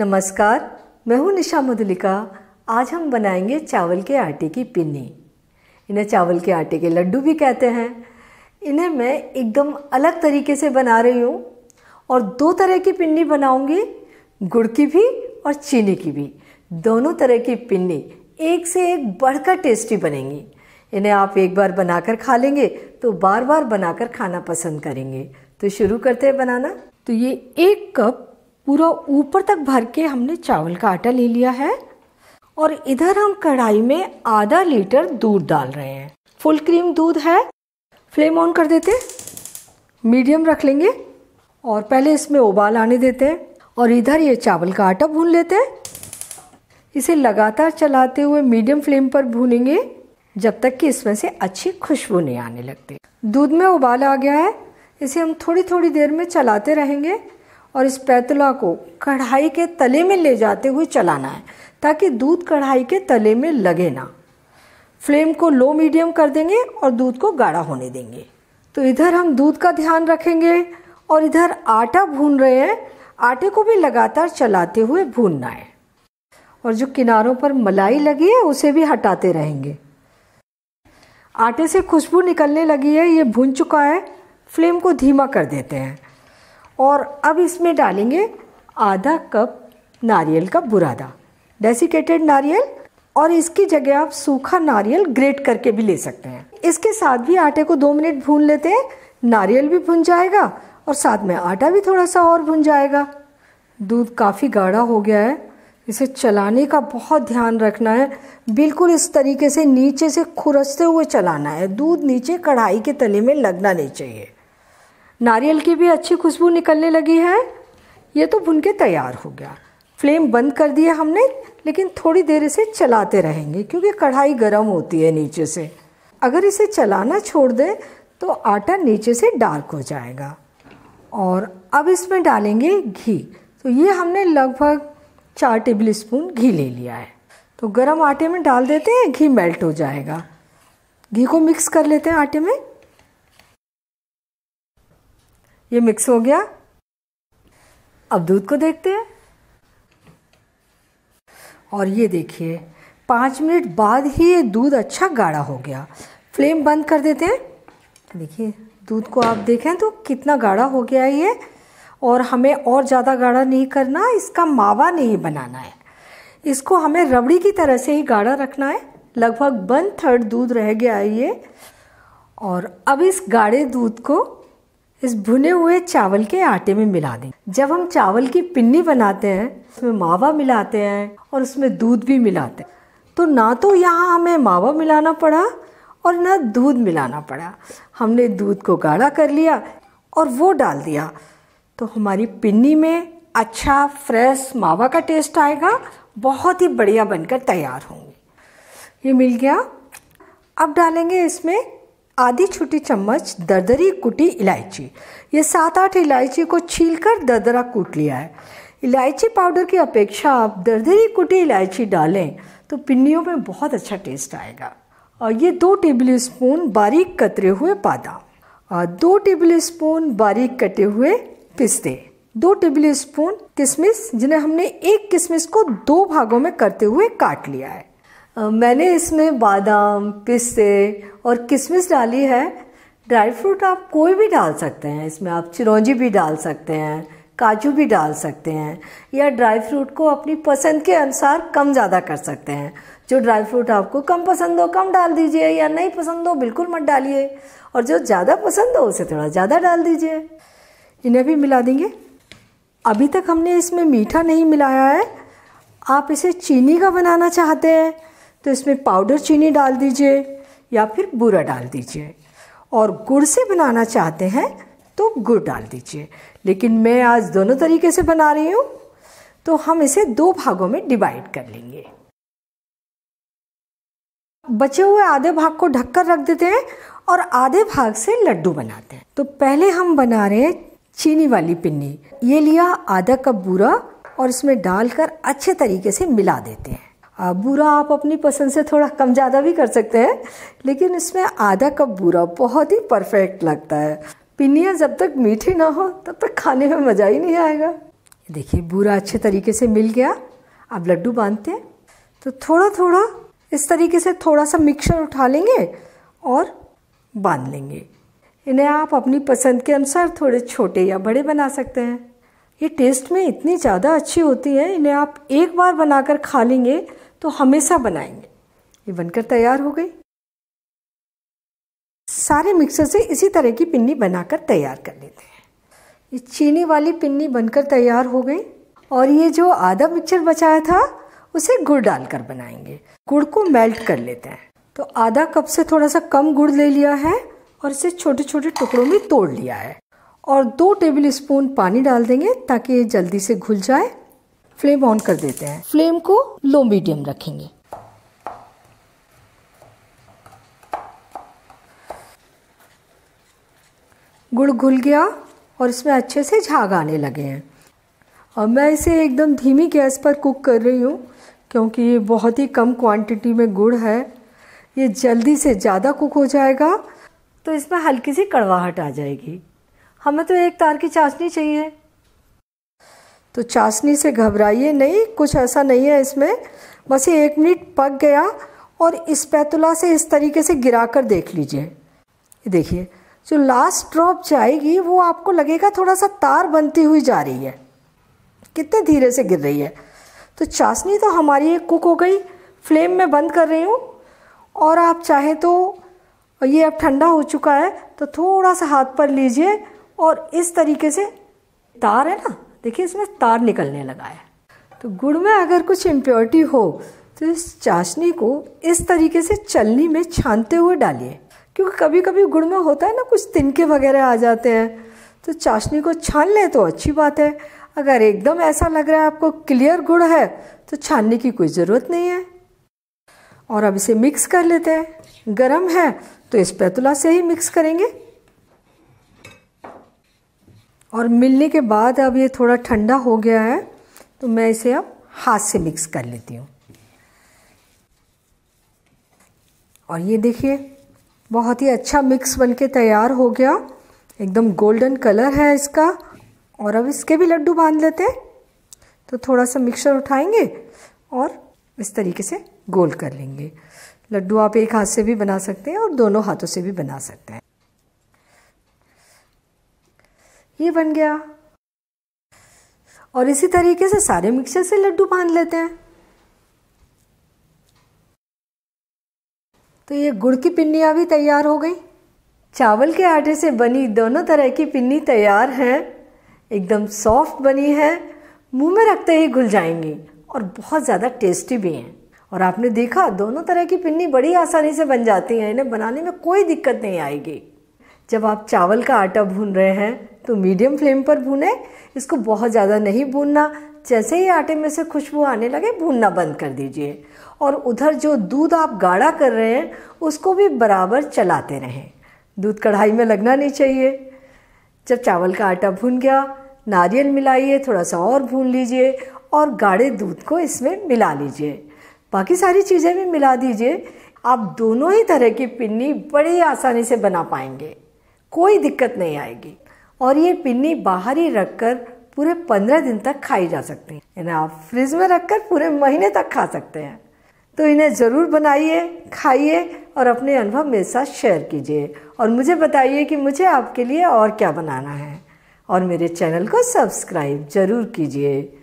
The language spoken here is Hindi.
नमस्कार मैं हूँ निशा मधुलिका आज हम बनाएंगे चावल के आटे की पिन्नी इन्हें चावल के आटे के लड्डू भी कहते हैं इन्हें मैं एकदम अलग तरीके से बना रही हूँ और दो तरह की पिन्नी बनाऊँगी गुड़ की भी और चीनी की भी दोनों तरह की पिन्नी एक से एक बढ़कर टेस्टी बनेंगी इन्हें आप एक बार बनाकर खा लेंगे तो बार बार बनाकर खाना पसंद करेंगे तो शुरू करते हैं बनाना तो ये एक कप पूरा ऊपर तक भर के हमने चावल का आटा ले लिया है और इधर हम कढ़ाई में आधा लीटर दूध डाल रहे हैं फुल क्रीम दूध है फ्लेम ऑन कर देते मीडियम रख लेंगे और पहले इसमें उबाल आने देते हैं और इधर ये चावल का आटा भून लेते हैं इसे लगातार चलाते हुए मीडियम फ्लेम पर भूनेंगे जब तक कि इसमें से अच्छी खुशबू नहीं आने लगती दूध में उबाल आ गया है इसे हम थोड़ी थोड़ी देर में चलाते रहेंगे और इस पैतला को कढ़ाई के तले में ले जाते हुए चलाना है ताकि दूध कढ़ाई के तले में लगे ना फ्लेम को लो मीडियम कर देंगे और दूध को गाढ़ा होने देंगे तो इधर हम दूध का ध्यान रखेंगे और इधर आटा भून रहे हैं आटे को भी लगातार चलाते हुए भूनना है और जो किनारों पर मलाई लगी है उसे भी हटाते रहेंगे आटे से खुशबू निकलने लगी है ये भून चुका है फ्लेम को धीमा कर देते हैं और अब इसमें डालेंगे आधा कप नारियल का बुरादा डेसिकेटेड नारियल और इसकी जगह आप सूखा नारियल ग्रेट करके भी ले सकते हैं इसके साथ भी आटे को दो मिनट भून लेते हैं नारियल भी भुन जाएगा और साथ में आटा भी थोड़ा सा और भुन जाएगा दूध काफ़ी गाढ़ा हो गया है इसे चलाने का बहुत ध्यान रखना है बिल्कुल इस तरीके से नीचे से खुरसते हुए चलाना है दूध नीचे कढ़ाई के तले में लगना नहीं चाहिए नारियल की भी अच्छी खुशबू निकलने लगी है ये तो भुन के तैयार हो गया फ्लेम बंद कर दिया हमने लेकिन थोड़ी देर इसे चलाते रहेंगे क्योंकि कढ़ाई गर्म होती है नीचे से अगर इसे चलाना छोड़ दें तो आटा नीचे से डार्क हो जाएगा और अब इसमें डालेंगे घी तो ये हमने लगभग चार टेबल स्पून घी ले लिया है तो गरम आटे में डाल देते हैं घी मेल्ट हो जाएगा घी को मिक्स कर लेते हैं आटे में ये मिक्स हो गया अब दूध को देखते हैं और ये देखिए पाँच मिनट बाद ही ये दूध अच्छा गाढ़ा हो गया फ्लेम बंद कर देते हैं देखिए दूध को आप देखें तो कितना गाढ़ा हो गया ये और हमें और ज़्यादा गाढ़ा नहीं करना इसका मावा नहीं बनाना है इसको हमें रबड़ी की तरह से ही गाढ़ा रखना है लगभग वन थर्ड दूध रह गया है ये और अब इस गाढ़े दूध को इस भुने हुए चावल के आटे में मिला दें जब हम चावल की पिन्नी बनाते हैं उसमें मावा मिलाते हैं और उसमें दूध भी मिलाते हैं तो ना तो यहाँ हमें मावा मिलाना पड़ा और ना दूध मिलाना पड़ा हमने दूध को गाढ़ा कर लिया और वो डाल दिया तो हमारी पिन्नी में अच्छा फ्रेश मावा का टेस्ट आएगा बहुत ही बढ़िया बनकर तैयार होंगे ये मिल गया अब डालेंगे इसमें आधी छोटी चम्मच दरदरी कुटी इलायची ये सात आठ इलायची को छीलकर दरदरा कूट लिया है इलायची पाउडर की अपेक्षा आप दरदरी कुटी इलायची डालें तो पिन्नियों में बहुत अच्छा टेस्ट आएगा और ये दो टेबल स्पून बारीक कतरे हुए बादाम और दो टेबल स्पून बारीक कटे हुए पिस्ते दो टेबल स्पून किशमिश जिन्हें हमने एक किशमिश को दो भागों में करते हुए काट लिया है मैंने इसमें बादाम पिस्ते और किशमिश डाली है ड्राई फ्रूट आप कोई भी डाल सकते हैं इसमें आप चिरौंजी भी डाल सकते हैं काजू भी डाल सकते हैं या ड्राई फ्रूट को अपनी पसंद के अनुसार कम ज़्यादा कर सकते हैं जो ड्राई फ्रूट आपको कम पसंद हो कम डाल दीजिए या नहीं पसंद हो बिल्कुल मत डालिए और जो ज़्यादा पसंद हो उसे थोड़ा ज़्यादा डाल दीजिए इन्हें भी मिला देंगे अभी तक हमने इसमें मीठा नहीं मिलाया है आप इसे चीनी का बनाना चाहते हैं तो इसमें पाउडर चीनी डाल दीजिए या फिर बूरा डाल दीजिए और गुड़ से बनाना चाहते हैं तो गुड़ डाल दीजिए लेकिन मैं आज दोनों तरीके से बना रही हूँ तो हम इसे दो भागों में डिवाइड कर लेंगे बचे हुए आधे भाग को ढककर रख देते हैं और आधे भाग से लड्डू बनाते हैं तो पहले हम बना रहे हैं चीनी वाली पिन्नी ये लिया आधा कप बूरा और इसमें डालकर अच्छे तरीके से मिला देते हैं बुरा आप अपनी पसंद से थोड़ा कम ज़्यादा भी कर सकते हैं लेकिन इसमें आधा कप बुरा बहुत ही परफेक्ट लगता है पिनिया जब तक मीठी ना हो तब तक खाने में मज़ा ही नहीं आएगा देखिए बुरा अच्छे तरीके से मिल गया आप लड्डू बांधते हैं तो थोड़ा थोड़ा इस तरीके से थोड़ा सा मिक्सर उठा लेंगे और बांध लेंगे इन्हें आप अपनी पसंद के अनुसार थोड़े छोटे या बड़े बना सकते हैं ये टेस्ट में इतनी ज़्यादा अच्छी होती है इन्हें आप एक बार बनाकर खा लेंगे तो हमेशा बनाएंगे ये बनकर तैयार हो गई सारे मिक्सर से इसी तरह की पिन्नी बनाकर तैयार कर लेते हैं ये चीनी वाली पिन्नी बनकर तैयार हो गई और ये जो आधा मिक्सर बचाया था उसे गुड़ डालकर बनाएंगे गुड़ को मेल्ट कर लेते हैं तो आधा कप से थोड़ा सा कम गुड़ ले लिया है और इसे छोटे छोटे टुकड़ों में तोड़ लिया है और दो टेबल स्पून पानी डाल देंगे ताकि ये जल्दी से घुल जाए फ्लेम ऑन कर देते हैं फ्लेम को लो मीडियम रखेंगे गुड़ घुल गया और इसमें अच्छे से झाग आने लगे हैं और मैं इसे एकदम धीमी गैस पर कुक कर रही हूँ क्योंकि ये बहुत ही कम क्वांटिटी में गुड़ है ये जल्दी से ज़्यादा कुक हो जाएगा तो इसमें हल्की सी कड़वाहट आ जाएगी हमें तो एक तार की चाशनी चाहिए तो चाशनी से घबराइए नहीं कुछ ऐसा नहीं है इसमें बस ये एक मिनट पक गया और इस पैतुला से इस तरीके से गिरा कर देख लीजिए देखिए जो लास्ट ड्रॉप जाएगी वो आपको लगेगा थोड़ा सा तार बनती हुई जा रही है कितने धीरे से गिर रही है तो चाशनी तो हमारी कुक हो गई फ्लेम में बंद कर रही हूँ और आप चाहें तो ये अब ठंडा हो चुका है तो थोड़ा सा हाथ पर लीजिए और इस तरीके से तार है ना देखिए इसमें तार निकलने लगा है तो गुड़ में अगर कुछ इम्प्योरिटी हो तो इस चाशनी को इस तरीके से चलनी में छानते हुए डालिए क्योंकि कभी कभी गुड़ में होता है ना कुछ तिनके वगैरह आ जाते हैं तो चाशनी को छान लें तो अच्छी बात है अगर एकदम ऐसा लग रहा है आपको क्लियर गुड़ है तो छानने की कोई ज़रूरत नहीं है और अब इसे मिक्स कर लेते हैं गरम है तो इस पैतुला से ही मिक्स करेंगे और मिलने के बाद अब ये थोड़ा ठंडा हो गया है तो मैं इसे अब हाथ से मिक्स कर लेती हूँ और ये देखिए बहुत ही अच्छा मिक्स बन के तैयार हो गया एकदम गोल्डन कलर है इसका और अब इसके भी लड्डू बांध लेते हैं तो थोड़ा सा मिक्सर उठाएंगे और इस तरीके से गोल कर लेंगे लड्डू आप एक हाथ से भी बना सकते हैं और दोनों हाथों से भी बना सकते हैं ये बन गया और इसी तरीके से सारे मिक्सर से लड्डू बांध लेते हैं तो ये गुड़ की पिन्नियाँ भी तैयार हो गई चावल के आटे से बनी दोनों तरह की पिन्नी तैयार हैं एकदम सॉफ्ट बनी है मुंह में रखते ही घुल जाएंगी और बहुत ज़्यादा टेस्टी भी हैं और आपने देखा दोनों तरह की पिन्नी बड़ी आसानी से बन जाती हैं इन्हें बनाने में कोई दिक्कत नहीं आएगी जब आप चावल का आटा भून रहे हैं तो मीडियम फ्लेम पर भूने इसको बहुत ज़्यादा नहीं भूनना जैसे ही आटे में से खुशबू आने लगे भूनना बंद कर दीजिए और उधर जो दूध आप गाढ़ा कर रहे हैं उसको भी बराबर चलाते रहें दूध कढ़ाई में लगना नहीं चाहिए जब चावल का आटा भून गया नारियल मिलाइए थोड़ा सा और भून लीजिए और गाढ़े दूध को इसमें मिला लीजिए बाकी सारी चीज़ें भी मिला दीजिए आप दोनों ही तरह की पिन्नी बड़ी आसानी से बना पाएंगे कोई दिक्कत नहीं आएगी और ये पिन्नी बाहर ही रखकर पूरे पंद्रह दिन तक खाई जा सकती है इन्हें आप फ्रिज में रखकर पूरे महीने तक खा सकते हैं तो इन्हें ज़रूर बनाइए खाइए और अपने अनुभव मेरे साथ शेयर कीजिए और मुझे बताइए कि मुझे आपके लिए और क्या बनाना है और मेरे चैनल को सब्सक्राइब ज़रूर कीजिए